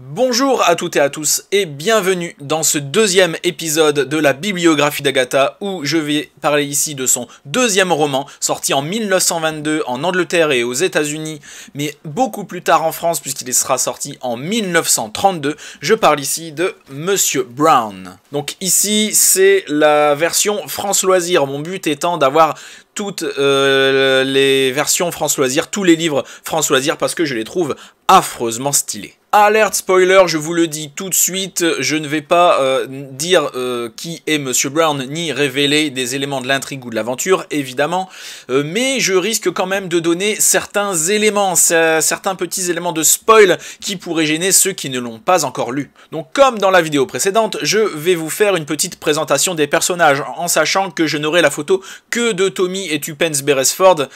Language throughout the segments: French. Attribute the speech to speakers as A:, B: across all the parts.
A: Bonjour à toutes et à tous et bienvenue dans ce deuxième épisode de la bibliographie d'Agatha où je vais parler ici de son deuxième roman sorti en 1922 en Angleterre et aux États-Unis mais beaucoup plus tard en France puisqu'il sera sorti en 1932. Je parle ici de Monsieur Brown. Donc ici c'est la version France Loisir. Mon but étant d'avoir toutes euh, les versions France Loisir, tous les livres France Loisir parce que je les trouve affreusement stylés. Alerte spoiler, je vous le dis tout de suite, je ne vais pas euh, dire euh, qui est Monsieur Brown ni révéler des éléments de l'intrigue ou de l'aventure, évidemment, euh, mais je risque quand même de donner certains éléments, certains petits éléments de spoil qui pourraient gêner ceux qui ne l'ont pas encore lu. Donc comme dans la vidéo précédente, je vais vous faire une petite présentation des personnages, en sachant que je n'aurai la photo que de Tommy et Tupens Beresford,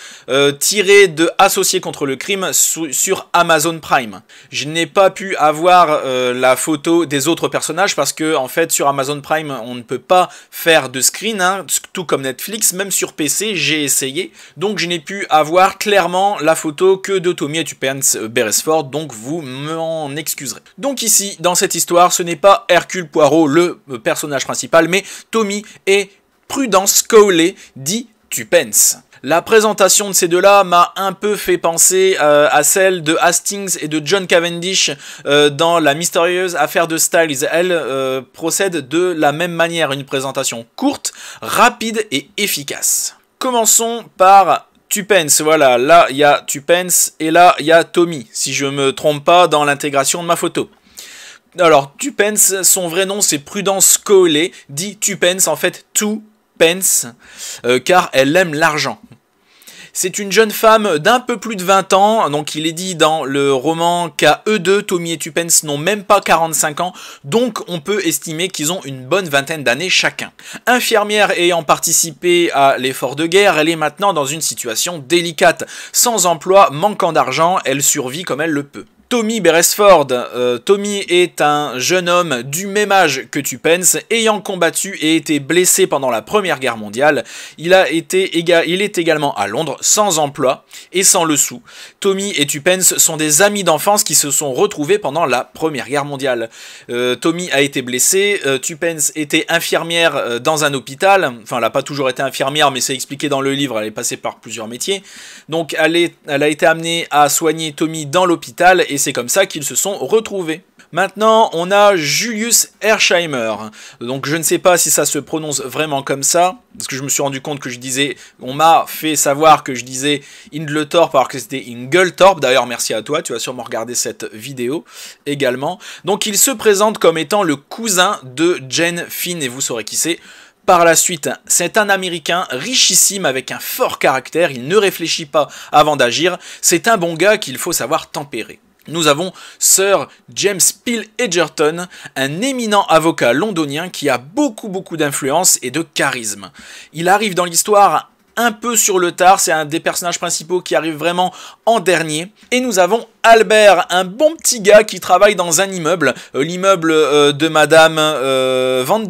A: tirée de Associés contre le crime sur Amazon Prime. Je n'ai pas pas pu avoir euh, la photo des autres personnages parce que en fait sur Amazon Prime on ne peut pas faire de screen, hein, tout comme Netflix, même sur PC j'ai essayé, donc je n'ai pu avoir clairement la photo que de Tommy et Tupence euh, Beresford, donc vous m'en excuserez. Donc ici dans cette histoire ce n'est pas Hercule Poirot le euh, personnage principal, mais Tommy et Prudence Cowley dit Tupence. La présentation de ces deux-là m'a un peu fait penser euh, à celle de Hastings et de John Cavendish euh, dans la mystérieuse affaire de Styles. Elle euh, procède de la même manière, une présentation courte, rapide et efficace. Commençons par Tupens, voilà, là il y a Tupence et là il y a Tommy, si je me trompe pas dans l'intégration de ma photo. Alors, Tupens, son vrai nom c'est Prudence Coley, dit Tupens en fait tout Pence, euh, car elle aime l'argent. C'est une jeune femme d'un peu plus de 20 ans, donc il est dit dans le roman qu'à eux deux, Tommy et Tupens n'ont même pas 45 ans, donc on peut estimer qu'ils ont une bonne vingtaine d'années chacun. Infirmière ayant participé à l'effort de guerre, elle est maintenant dans une situation délicate. Sans emploi, manquant d'argent, elle survit comme elle le peut. Tommy Beresford. Euh, Tommy est un jeune homme du même âge que Tupence, ayant combattu et été blessé pendant la Première Guerre mondiale. Il, a été est également à Londres, sans emploi et sans le sou. Tommy et Tupence sont des amis d'enfance qui se sont retrouvés pendant la Première Guerre mondiale. Euh, Tommy a été blessé, euh, Tupence était infirmière dans un hôpital, enfin elle n'a pas toujours été infirmière mais c'est expliqué dans le livre, elle est passée par plusieurs métiers. Donc elle, elle a été amenée à soigner Tommy dans l'hôpital et c'est comme ça qu'ils se sont retrouvés. Maintenant, on a Julius Hersheimer. Donc, je ne sais pas si ça se prononce vraiment comme ça, parce que je me suis rendu compte que je disais, on m'a fait savoir que je disais Indletorp alors que c'était Ingletorp. D'ailleurs, merci à toi, tu vas sûrement regarder cette vidéo également. Donc, il se présente comme étant le cousin de Jane Finn, et vous saurez qui c'est. Par la suite, c'est un Américain richissime avec un fort caractère, il ne réfléchit pas avant d'agir, c'est un bon gars qu'il faut savoir tempérer nous avons Sir James Peel Edgerton, un éminent avocat londonien qui a beaucoup beaucoup d'influence et de charisme. Il arrive dans l'histoire un peu sur le tard, c'est un des personnages principaux qui arrive vraiment en dernier. Et nous avons Albert, un bon petit gars qui travaille dans un immeuble, euh, l'immeuble euh, de Madame euh, Van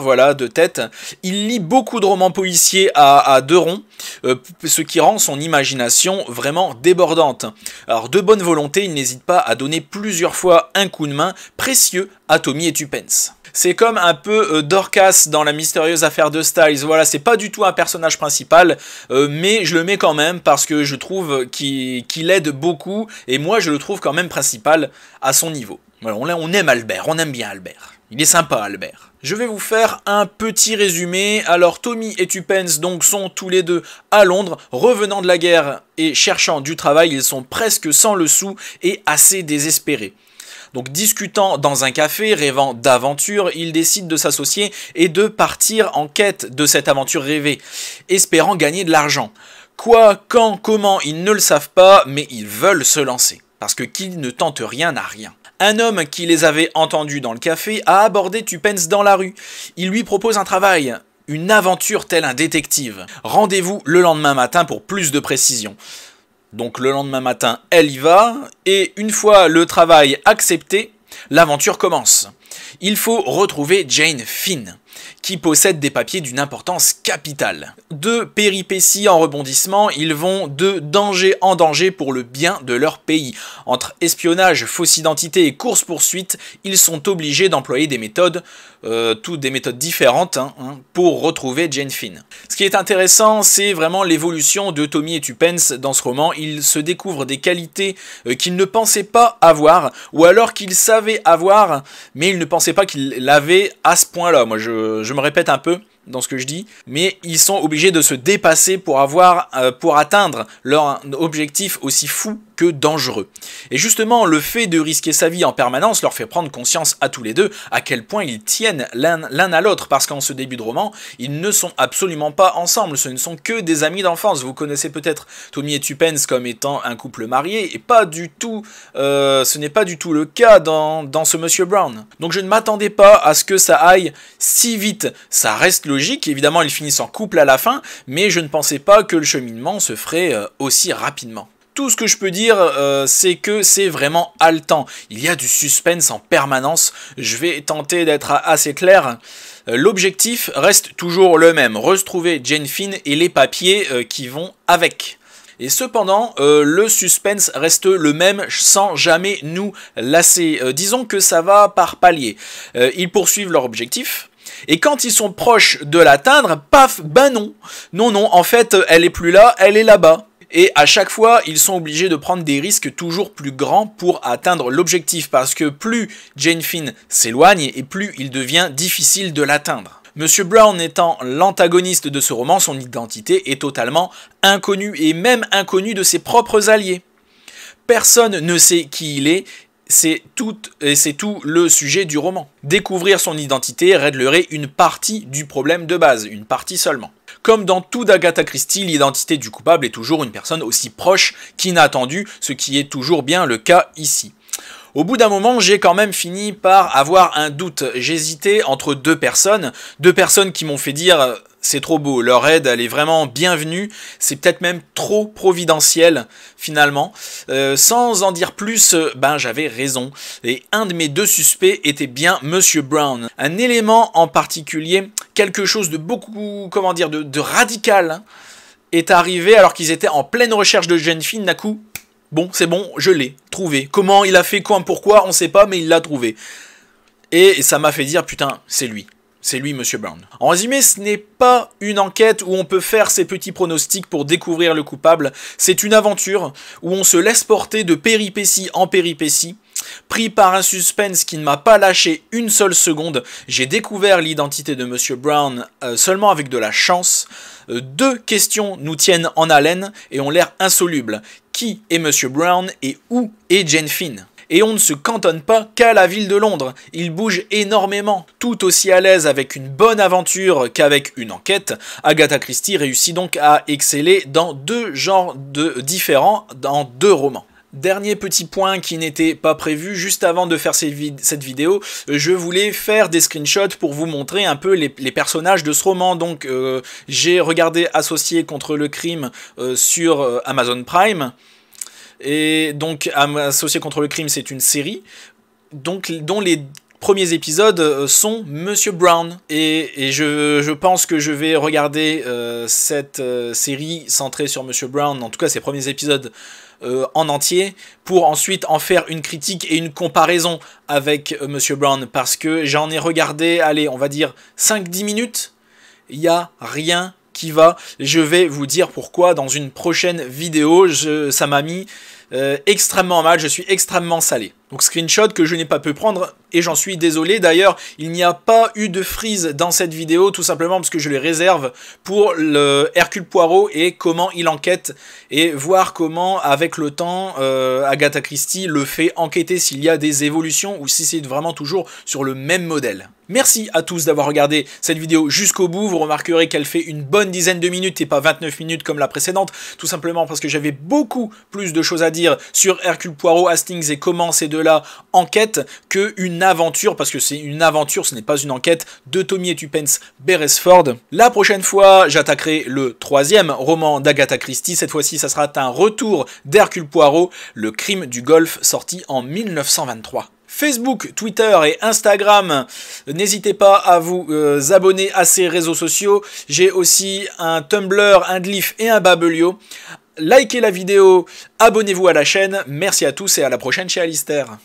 A: voilà, de tête. Il lit beaucoup de romans policiers à, deux ronds, euh, ce qui rend son imagination vraiment débordante. Alors, de bonne volonté, il n'hésite pas à donner plusieurs fois un coup de main précieux à Tommy et Tupence. C'est comme un peu Dorcas dans la mystérieuse affaire de Styles. Voilà, c'est pas du tout un personnage principal, mais je le mets quand même parce que je trouve qu'il aide beaucoup. Et moi, je le trouve quand même principal à son niveau. on aime Albert, on aime bien Albert. Il est sympa Albert. Je vais vous faire un petit résumé. Alors Tommy et Tupens donc sont tous les deux à Londres, revenant de la guerre et cherchant du travail, ils sont presque sans le sou et assez désespérés. Donc discutant dans un café, rêvant d'aventure, ils décident de s'associer et de partir en quête de cette aventure rêvée, espérant gagner de l'argent. Quoi, quand, comment, ils ne le savent pas, mais ils veulent se lancer. Parce que qui ne tente rien n'a rien. Un homme qui les avait entendus dans le café a abordé Tupens dans la rue. Il lui propose un travail, une aventure telle un détective. Rendez-vous le lendemain matin pour plus de précisions. Donc le lendemain matin, elle y va, et une fois le travail accepté, l'aventure commence. Il faut retrouver Jane Finn qui possèdent des papiers d'une importance capitale. De péripéties en rebondissement, ils vont de danger en danger pour le bien de leur pays. Entre espionnage, fausse identité et course-poursuite, ils sont obligés d'employer des méthodes, euh, toutes des méthodes différentes, hein, hein, pour retrouver Jane Finn. Ce qui est intéressant, c'est vraiment l'évolution de Tommy et Tupence dans ce roman. Ils se découvrent des qualités euh, qu'ils ne pensaient pas avoir, ou alors qu'ils savaient avoir, mais ils ne pensaient pas qu'ils l'avaient à ce point-là. Moi, je, je me répète un peu, dans ce que je dis, mais ils sont obligés de se dépasser pour avoir, euh, pour atteindre leur objectif aussi fou que dangereux. Et justement, le fait de risquer sa vie en permanence leur fait prendre conscience à tous les deux à quel point ils tiennent l'un à l'autre, parce qu'en ce début de roman, ils ne sont absolument pas ensemble, ce ne sont que des amis d'enfance. Vous connaissez peut-être Tommy et Tupens comme étant un couple marié, et pas du tout, euh, ce n'est pas du tout le cas dans ce Monsieur Brown. Donc je ne m'attendais pas à ce que ça aille si vite, ça reste le Évidemment, ils finissent en couple à la fin, mais je ne pensais pas que le cheminement se ferait euh, aussi rapidement tout ce que je peux dire, euh, c'est que c'est vraiment haletant. Il y a du suspense en permanence. Je vais tenter d'être assez clair. Euh, l'objectif reste toujours le même, retrouver Jane Finn et les papiers qui vont avec. Et cependant, le suspense reste le même sans jamais nous lasser. disons que ça va par palier. ils poursuivent leur objectif, et quand ils sont proches de l'atteindre, paf, ben non. Non, non, en fait, elle est plus là, elle est là-bas. Et à chaque fois, ils sont obligés de prendre des risques toujours plus grands pour atteindre l'objectif, parce que plus Jane Finn s'éloigne et plus il devient difficile de l'atteindre. Monsieur Brown étant l'antagoniste de ce roman, son identité est totalement inconnue et même inconnue de ses propres alliés. Personne ne sait qui il est c'est tout, et c'est tout le sujet du roman. Découvrir son identité réglerait une partie du problème de base, une partie seulement. Comme dans tout d'Agatha Christie, l'identité du coupable est toujours une personne aussi proche qu'inattendue, ce qui est toujours bien le cas ici. Au bout d'un moment, j'ai quand même fini par avoir un doute. J'hésitais entre deux personnes, deux personnes qui m'ont fait dire euh, c'est trop beau. Leur aide, elle est vraiment bienvenue. C'est peut-être même trop providentiel, finalement. Euh, sans en dire plus, euh, ben j'avais raison. Et un de mes deux suspects était bien Monsieur Brown. Un élément en particulier, quelque chose de beaucoup, comment dire, de, radical, hein, est arrivé alors qu'ils étaient en pleine recherche de jeune fille. D'un coup, bon, c'est bon, je l'ai trouvé. Comment il a fait, quoi, pourquoi, on sait pas, mais il l'a trouvé. Et ça m'a fait dire, putain, c'est lui. C'est lui, Monsieur Brown. En résumé, ce n'est pas une enquête où on peut faire ses petits pronostics pour découvrir le coupable, c'est une aventure où on se laisse porter de péripétie en péripétie. Pris par un suspense qui ne m'a pas lâché une seule seconde, j'ai découvert l'identité de Monsieur Brown euh, seulement avec de la chance. Euh, deux questions nous tiennent en haleine et ont l'air insolubles. Qui est Monsieur Brown et où est Jane Finn et on ne se cantonne pas qu'à la ville de Londres, il bouge énormément. Tout aussi à l'aise avec une bonne aventure qu'avec une enquête, Agatha Christie réussit donc à exceller dans deux genres de différents dans deux romans. Dernier petit point qui n'était pas prévu, juste avant de faire cette vidéo, je voulais faire des screenshots pour vous montrer un peu les, personnages de ce roman. Donc euh, j'ai regardé Associé contre le crime euh, sur euh, Amazon Prime. Et donc, Associé contre le crime, c'est une série donc, dont les premiers épisodes euh, sont Monsieur Brown. Et, je, pense que je vais regarder euh, cette euh, série centrée sur Monsieur Brown, en tout cas ses premiers épisodes en entier, pour ensuite en faire une critique et une comparaison avec Monsieur Brown. Parce que j'en ai regardé, allez, on va dire 5-10 minutes, il n'y a rien qui va. Je vais vous dire pourquoi dans une prochaine vidéo. Je, ça m'a mis euh, extrêmement mal, je suis extrêmement salé. Donc screenshot que je n'ai pas pu prendre et j'en suis désolé. D'ailleurs, il n'y a pas eu de freeze dans cette vidéo tout simplement parce que je les réserve pour le Hercule Poirot et comment il enquête et voir comment avec le temps euh, Agatha Christie le fait enquêter s'il y a des évolutions ou si c'est vraiment toujours sur le même modèle. Merci à tous d'avoir regardé cette vidéo jusqu'au bout. Vous remarquerez qu'elle fait une bonne dizaine de minutes et pas 29 minutes comme la précédente, tout simplement parce que j'avais beaucoup plus de choses à dire sur Hercule Poirot, Hastings et comment ces deux enquête enquête une aventure, parce que c'est une aventure, ce n'est pas une enquête, de Tommy et Tupence Beresford. La prochaine fois, j'attaquerai le troisième roman d'Agatha Christie. Cette fois-ci, ça sera un retour d'Hercule Poirot, Le crime du golf, sorti en 1923. Facebook, Twitter et Instagram. N'hésitez pas à vous euh, abonner à ces réseaux sociaux. J'ai aussi un Tumblr, un Glyph et un Babelio likez la vidéo, abonnez-vous à la chaîne. Merci à tous et à la prochaine chez Alistair.